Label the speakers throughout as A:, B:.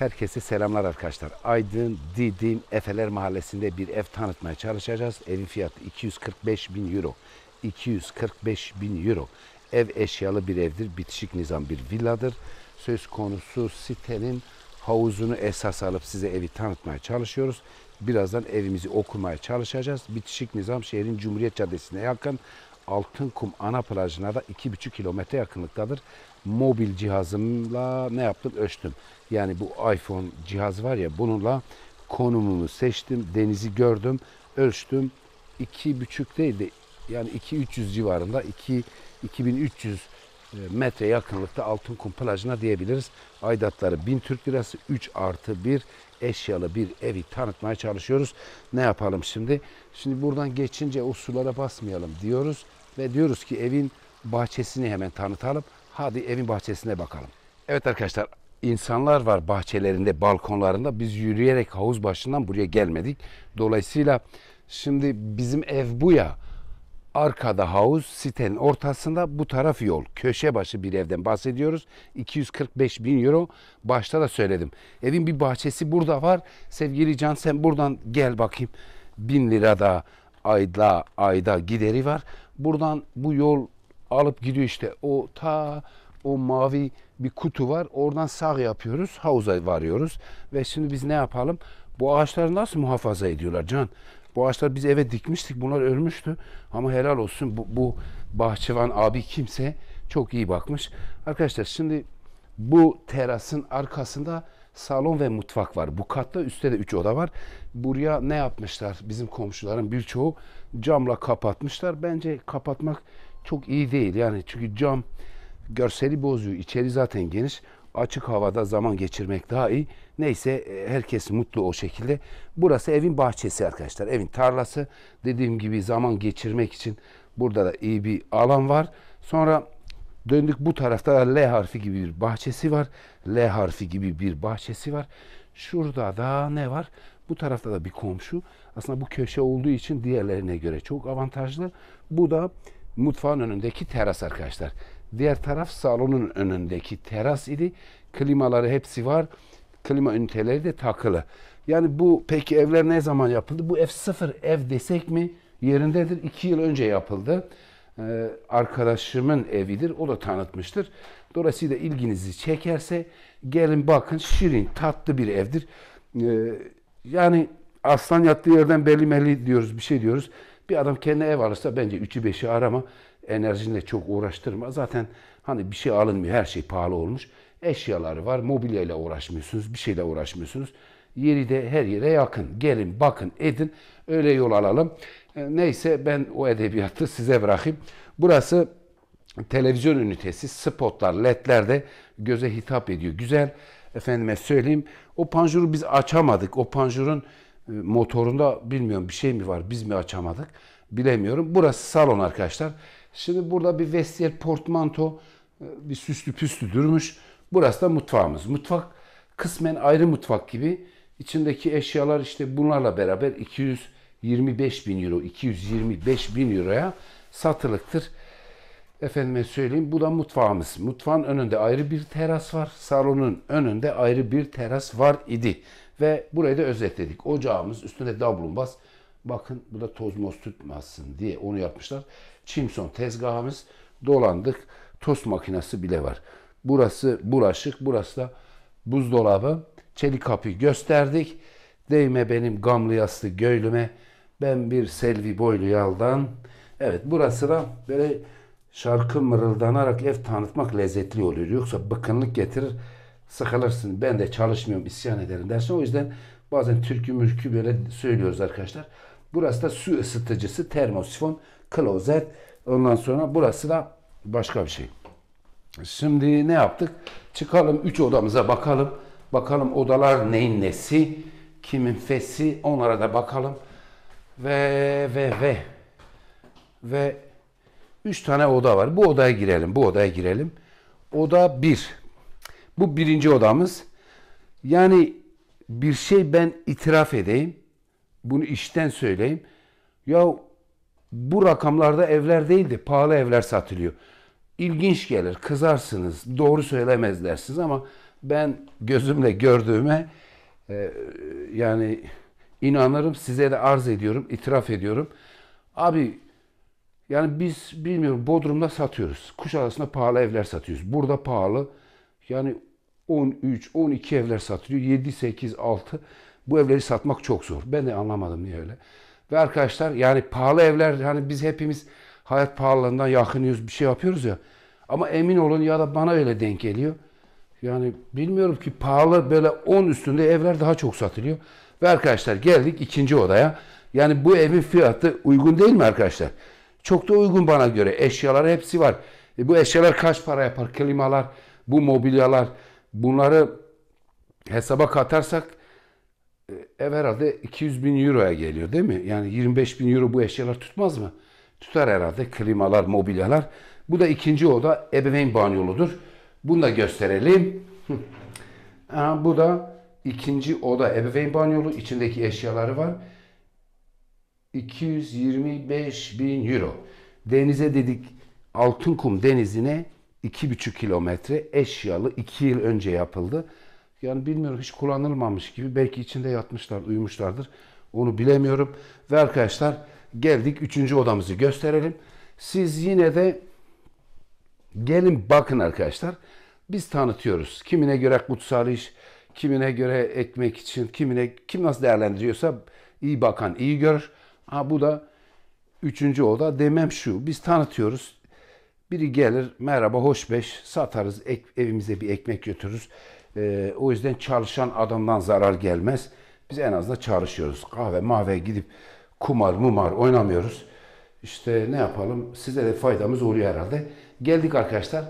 A: Herkese selamlar arkadaşlar. Aydın Didim Efeler Mahallesi'nde bir ev tanıtmaya çalışacağız. Evin fiyatı 245 bin euro. 245 bin euro. Ev eşyalı bir evdir. Bitişik nizam bir villadır. Söz konusu sitenin havuzunu esas alıp size evi tanıtmaya çalışıyoruz. Birazdan evimizi okumaya çalışacağız. Bitişik nizam şehrin Cumhuriyet Caddesi'ne yakın. Altınkum ana plajına da 2,5 kilometre yakınlıktadır. Mobil cihazımla ne yaptım? Ölçtüm. Yani bu iPhone cihaz var ya bununla konumunu seçtim. Denizi gördüm. Ölçtüm. 2,5 değil de yani 2-300 civarında 2 2300 e, metre yakınlıkta altın kum plajına diyebiliriz. Aidatları 1000 Türk Lirası 3 artı 1 eşyalı bir evi tanıtmaya çalışıyoruz. Ne yapalım şimdi? Şimdi buradan geçince o sulara basmayalım diyoruz ve diyoruz ki evin bahçesini hemen tanıtalım. Hadi evin bahçesine bakalım. Evet arkadaşlar insanlar var bahçelerinde, balkonlarında. Biz yürüyerek havuz başından buraya gelmedik. Dolayısıyla şimdi bizim ev bu ya Arkada havuz, sitenin ortasında bu taraf yol. Köşe başı bir evden bahsediyoruz. 245 bin euro. Başta da söyledim. Evin bir bahçesi burada var. Sevgili Can sen buradan gel bakayım. Bin lira da ayda, ayda gideri var. Buradan bu yol alıp gidiyor işte. O ta o mavi bir kutu var. Oradan sağ yapıyoruz. Havuza varıyoruz. Ve şimdi biz ne yapalım? Bu ağaçları nasıl muhafaza ediyorlar Can? Bu ağaçlar biz eve dikmiştik. Bunlar ölmüştü. Ama helal olsun bu, bu bahçıvan abi kimse çok iyi bakmış. Arkadaşlar şimdi bu terasın arkasında salon ve mutfak var. Bu katta üstte de 3 oda var. Buraya ne yapmışlar? Bizim komşuların birçoğu camla kapatmışlar. Bence kapatmak çok iyi değil. Yani çünkü cam görseli bozuyor. İçeri zaten geniş. Açık havada zaman geçirmek daha iyi. Neyse e, herkes mutlu o şekilde. Burası evin bahçesi arkadaşlar. Evin tarlası. Dediğim gibi zaman geçirmek için burada da iyi bir alan var. Sonra döndük bu tarafta L harfi gibi bir bahçesi var. L harfi gibi bir bahçesi var. Şurada da ne var? Bu tarafta da bir komşu. Aslında bu köşe olduğu için diğerlerine göre çok avantajlı. Bu da mutfağın önündeki teras arkadaşlar. Diğer taraf salonun önündeki teras idi. Klimaları hepsi var klima üniteleri de takılı. Yani bu peki evler ne zaman yapıldı? Bu F0 ev desek mi yerindedir. İki yıl önce yapıldı. Ee, arkadaşımın evidir. O da tanıtmıştır. Dolayısıyla ilginizi çekerse gelin bakın şirin tatlı bir evdir. Ee, yani aslan yattığı yerden belli melli diyoruz bir şey diyoruz. Bir adam kendi ev alırsa bence 3'ü 5'i arama. Enerjinle çok uğraştırma. Zaten hani bir şey alınmıyor. Her şey pahalı olmuş. Eşyalar var, mobilyayla uğraşmıyorsunuz, bir şeyle uğraşmıyorsunuz. Yeri de her yere yakın. Gelin, bakın, edin. Öyle yol alalım. E, neyse ben o edebiyatı size bırakayım. Burası televizyon ünitesi, spotlar, ledler de göze hitap ediyor. Güzel, efendime söyleyeyim. O panjuru biz açamadık. O panjurun e, motorunda bilmiyorum bir şey mi var, biz mi açamadık bilemiyorum. Burası salon arkadaşlar. Şimdi burada bir vestiyer portmanto, e, bir süslü püslü durmuş. Burası da mutfağımız. Mutfak kısmen ayrı mutfak gibi. İçindeki eşyalar işte bunlarla beraber 225 bin euro, 225 bin euroya satılıktır. Efendime söyleyeyim bu da mutfağımız. Mutfağın önünde ayrı bir teras var. Salonun önünde ayrı bir teras var idi. Ve burayı da özetledik. Ocağımız üstüne bas. Bakın bu da toz moz tutmasın diye onu yapmışlar. Çimson tezgahımız dolandık. Tost makinesi bile var. Burası bulaşık, burası da buzdolabı. Çelik kapıyı gösterdik. Değme benim gamlı yaslı göğlüme. Ben bir selvi boylu yaldan. Evet burası da böyle şarkı mırıldanarak ev tanıtmak lezzetli oluyor. Yoksa bıkınlık getirir, sıkılırsın. Ben de çalışmıyorum, isyan ederim dersin. O yüzden bazen türkü mürkü böyle söylüyoruz arkadaşlar. Burası da su ısıtıcısı, termosifon, klozet. Ondan sonra burası da başka bir şey. Şimdi ne yaptık? Çıkalım üç odamıza bakalım. Bakalım odalar neyin nesi, kimin fesi onlara da bakalım. Ve ve ve ve üç tane oda var. Bu odaya girelim, bu odaya girelim. Oda bir. Bu birinci odamız. Yani bir şey ben itiraf edeyim. Bunu işten söyleyeyim. Ya bu rakamlarda evler değildi. Pahalı evler satılıyor ilginç gelir, kızarsınız, doğru söylemez dersiniz ama ben gözümle gördüğüme e, yani inanırım, size de arz ediyorum, itiraf ediyorum. Abi yani biz bilmiyorum Bodrum'da satıyoruz. Kuşadası'nda pahalı evler satıyoruz. Burada pahalı yani 13, 12 evler satılıyor. 7, 8, 6 bu evleri satmak çok zor. Ben de anlamadım niye öyle. Ve arkadaşlar yani pahalı evler hani biz hepimiz hayat pahalılığından yakınıyoruz, bir şey yapıyoruz ya. Ama emin olun ya da bana öyle denk geliyor. Yani bilmiyorum ki pahalı böyle 10 üstünde evler daha çok satılıyor. Ve arkadaşlar geldik ikinci odaya. Yani bu evin fiyatı uygun değil mi arkadaşlar? Çok da uygun bana göre. Eşyalar hepsi var. E bu eşyalar kaç para yapar? Klimalar, bu mobilyalar. Bunları hesaba katarsak e, ev herhalde 200 bin euroya geliyor değil mi? Yani 25 bin euro bu eşyalar tutmaz mı? Tutar herhalde klimalar, mobilyalar. Bu da ikinci oda ebeveyn banyoludur. Bunu da gösterelim. bu da ikinci oda ebeveyn banyolu. içindeki eşyaları var. 225 bin euro. Denize dedik altın kum Denizi'ne 2,5 kilometre eşyalı 2 yıl önce yapıldı. Yani bilmiyorum hiç kullanılmamış gibi belki içinde yatmışlar, uyumuşlardır. Onu bilemiyorum. Ve arkadaşlar geldik üçüncü odamızı gösterelim. Siz yine de gelin bakın arkadaşlar. Biz tanıtıyoruz. Kimine göre kutsal iş, kimine göre ekmek için, kimine kim nasıl değerlendiriyorsa iyi bakan iyi görür. Ha bu da üçüncü oda demem şu. Biz tanıtıyoruz. Biri gelir merhaba hoş beş satarız ek, evimize bir ekmek götürürüz. Ee, o yüzden çalışan adamdan zarar gelmez. Biz en azından çalışıyoruz. Kahve mahve gidip kumar mumar oynamıyoruz. İşte ne yapalım size de faydamız oluyor herhalde. Geldik arkadaşlar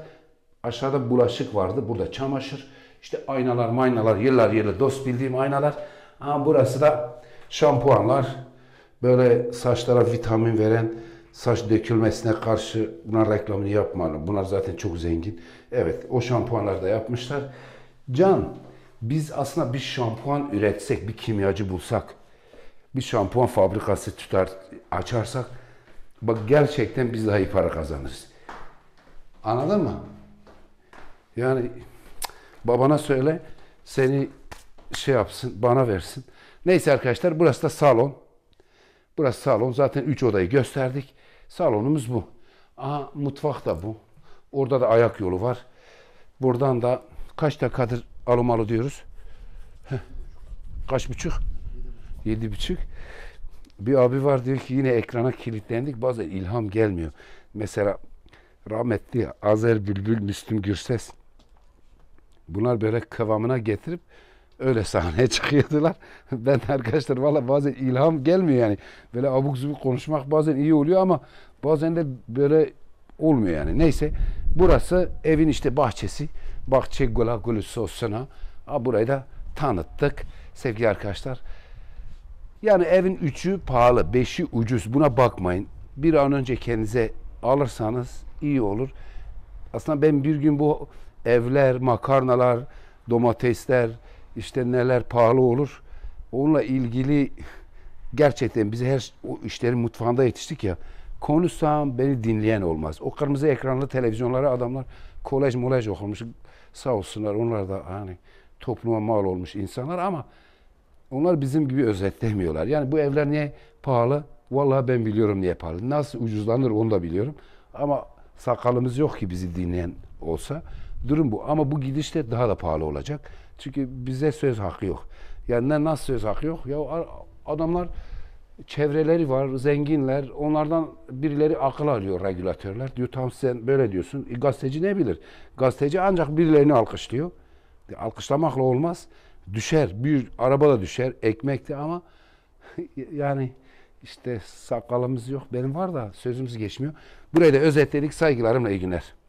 A: aşağıda bulaşık vardı burada çamaşır. İşte aynalar maynalar yıllar yıllar dost bildiğim aynalar. Ama burası da şampuanlar böyle saçlara vitamin veren saç dökülmesine karşı bunlar reklamını yapmalı. Bunlar zaten çok zengin. Evet o şampuanları da yapmışlar. Can biz aslında bir şampuan üretsek, bir kimyacı bulsak, bir şampuan fabrikası tutar açarsak bak gerçekten biz daha iyi para kazanırız. Anladın mı? Yani babana söyle seni şey yapsın bana versin. Neyse arkadaşlar burası da salon. Burası salon. Zaten 3 odayı gösterdik. Salonumuz bu. Aa, mutfak da bu. Orada da ayak yolu var. Buradan da kaç dakikadır alı diyoruz? Heh. Kaç buçuk? yedi buçuk. Bir abi var diyor ki yine ekrana kilitlendik. Bazen ilham gelmiyor. Mesela rahmetli Azer Bülbül, Müslüm Gürses. Bunlar böyle kıvamına getirip öyle sahneye çıkıyordular. Ben arkadaşlar valla bazen ilham gelmiyor yani. Böyle abuk zubuk konuşmak bazen iyi oluyor ama bazen de böyle olmuyor yani. Neyse burası evin işte bahçesi. Bahçe gola golü sosuna. Burayı da tanıttık sevgili arkadaşlar. Yani evin üçü pahalı, beşi ucuz. Buna bakmayın. Bir an önce kendinize alırsanız iyi olur. Aslında ben bir gün bu evler, makarnalar, domatesler, işte neler pahalı olur. Onunla ilgili gerçekten biz her o işlerin mutfağında yetiştik ya. Konuşsam beni dinleyen olmaz. O kırmızı ekranlı televizyonlara adamlar kolej molej okumuş. Sağ olsunlar onlar da hani topluma mal olmuş insanlar ama onlar bizim gibi özetlemiyorlar. Yani bu evler niye pahalı? Vallahi ben biliyorum niye pahalı. Nasıl ucuzlanır onu da biliyorum. Ama sakalımız yok ki bizi dinleyen olsa. Durum bu. Ama bu gidişte daha da pahalı olacak. Çünkü bize söz hakkı yok. Yani ne nasıl söz hakkı yok? Ya adamlar çevreleri var, zenginler. Onlardan birileri akıl alıyor regülatörler. Diyor tam sen böyle diyorsun. E, gazeteci ne bilir? Gazeteci ancak birilerini alkışlıyor. E, alkışlamakla olmaz. Düşer. Bir araba da düşer. Ekmek de ama yani işte sakalımız yok. Benim var da sözümüz geçmiyor. Burayı da özetledik. Saygılarımla iyi günler.